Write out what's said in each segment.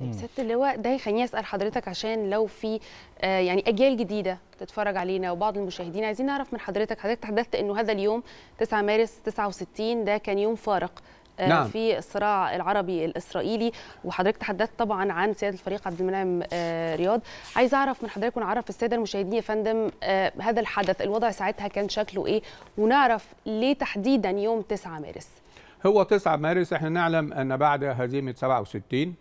طيب سياده اللواء ده يخليني اسال حضرتك عشان لو في آه، يعني اجيال جديده بتتفرج علينا وبعض المشاهدين عايزين نعرف من حضرتك حضرتك تحدثت انه هذا اليوم 9 مارس 69 ده كان يوم فارق آه، نعم. في الصراع العربي الاسرائيلي وحضرتك تحدثت طبعا عن سياده الفريق عبد المنعم آه، رياض عايز اعرف من حضرتك ونعرف الساده المشاهدين يا فندم هذا الحدث الوضع ساعتها كان شكله ايه ونعرف ليه تحديدا يوم 9 مارس هو 9 مارس احنا نعلم ان بعد هزيمه 67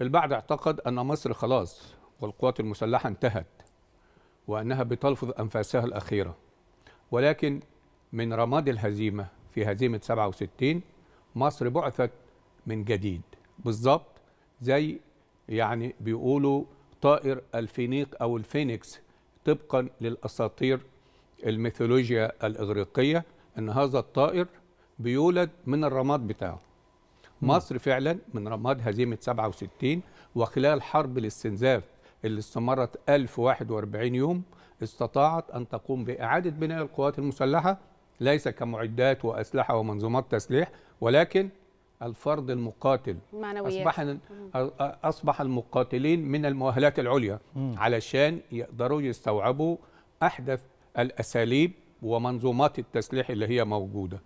البعض اعتقد أن مصر خلاص والقوات المسلحة انتهت وأنها بتلفظ أنفاسها الأخيرة ولكن من رماد الهزيمة في هزيمة 67 مصر بعثت من جديد بالظبط زي يعني بيقولوا طائر الفينيق أو الفينيكس طبقا للأساطير الميثولوجيا الإغريقية أن هذا الطائر بيولد من الرماد بتاعه مصر فعلا من رماد هزيمه 67 وخلال حرب الاستنزاف اللي استمرت 1041 يوم استطاعت ان تقوم باعاده بناء القوات المسلحه ليس كمعدات واسلحه ومنظومات تسليح ولكن الفرد المقاتل معنويات. اصبح اصبح المقاتلين من المؤهلات العليا علشان يقدروا يستوعبوا احدث الاساليب ومنظومات التسليح اللي هي موجوده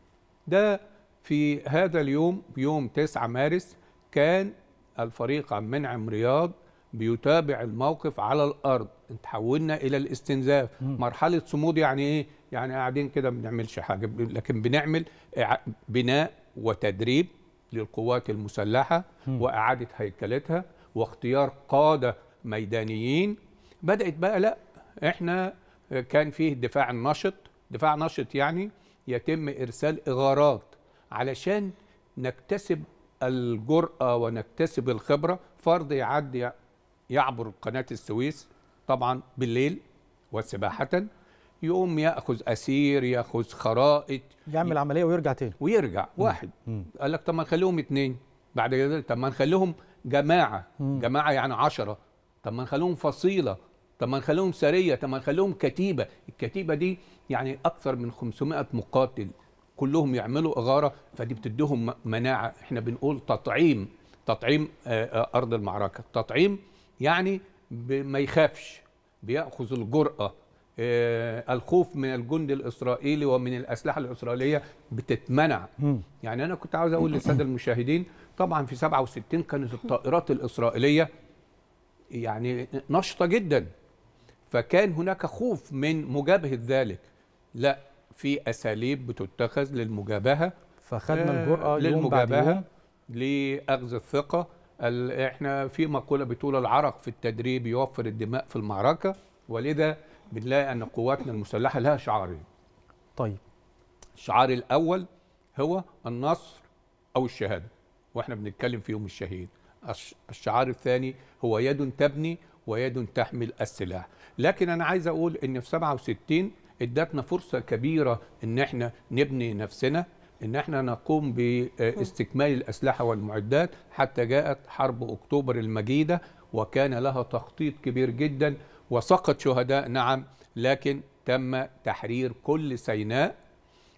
ده في هذا اليوم يوم 9 مارس كان الفريق عم منعم رياض بيتابع الموقف على الارض تحولنا الى الاستنزاف مم. مرحله صمود يعني ايه يعني قاعدين كده ما بنعملش حاجه لكن بنعمل بناء وتدريب للقوات المسلحه مم. واعاده هيكلتها واختيار قاده ميدانيين بدات بقى لا احنا كان فيه الدفاع النشط دفاع نشط يعني يتم ارسال اغارات علشان نكتسب الجرأة ونكتسب الخبرة فرد يعدي يعبر قناة السويس طبعا بالليل وسباحة يقوم ياخذ اسير ياخذ خرائط يعمل ي... عمليه ويرجع تاني ويرجع مم. واحد مم. قال لك طب ما نخليهم اثنين بعد كده طب ما نخليهم جماعه مم. جماعه يعني عشرة طب ما نخليهم فصيله طب ما نخليهم سريه طب ما نخليهم كتيبه الكتيبه دي يعني اكثر من 500 مقاتل كلهم يعملوا اغاره فدي بتديهم مناعه احنا بنقول تطعيم تطعيم آه، آه، ارض المعركه تطعيم يعني ما يخافش بياخذ الجراه آه، الخوف من الجند الاسرائيلي ومن الاسلحه الاسرائيليه بتتمنع يعني انا كنت عاوز اقول للساده المشاهدين طبعا في 67 كانت الطائرات الاسرائيليه يعني نشطه جدا فكان هناك خوف من مجابهه ذلك لا في اساليب بتتخذ للمجابهه فخدنا آه، الجرأه للمجابهه لاخذ الثقه احنا في مقوله بتقول العرق في التدريب يوفر الدماء في المعركه ولذا بنلاقي ان قواتنا المسلحه لها شعارين طيب الشعار الاول هو النصر او الشهاده واحنا بنتكلم في يوم الشهيد الشعار الثاني هو يد تبني ويد تحمل السلاح لكن انا عايز اقول ان في 67 ادتنا فرصه كبيره ان احنا نبني نفسنا ان احنا نقوم باستكمال الاسلحه والمعدات حتى جاءت حرب اكتوبر المجيده وكان لها تخطيط كبير جدا وسقط شهداء نعم لكن تم تحرير كل سيناء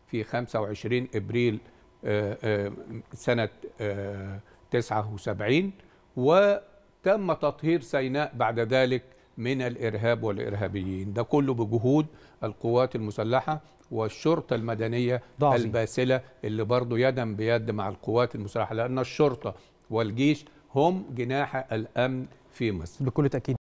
في 25 ابريل آه، آه، سنه 79 آه، وتم تطهير سيناء بعد ذلك من الإرهاب والإرهابيين ده كله بجهود القوات المسلحة والشرطة المدنية ضعزي. الباسلة اللي برضو يدا بيد مع القوات المسلحة لأن الشرطة والجيش هم جناح الأمن في مصر بكل تأكيد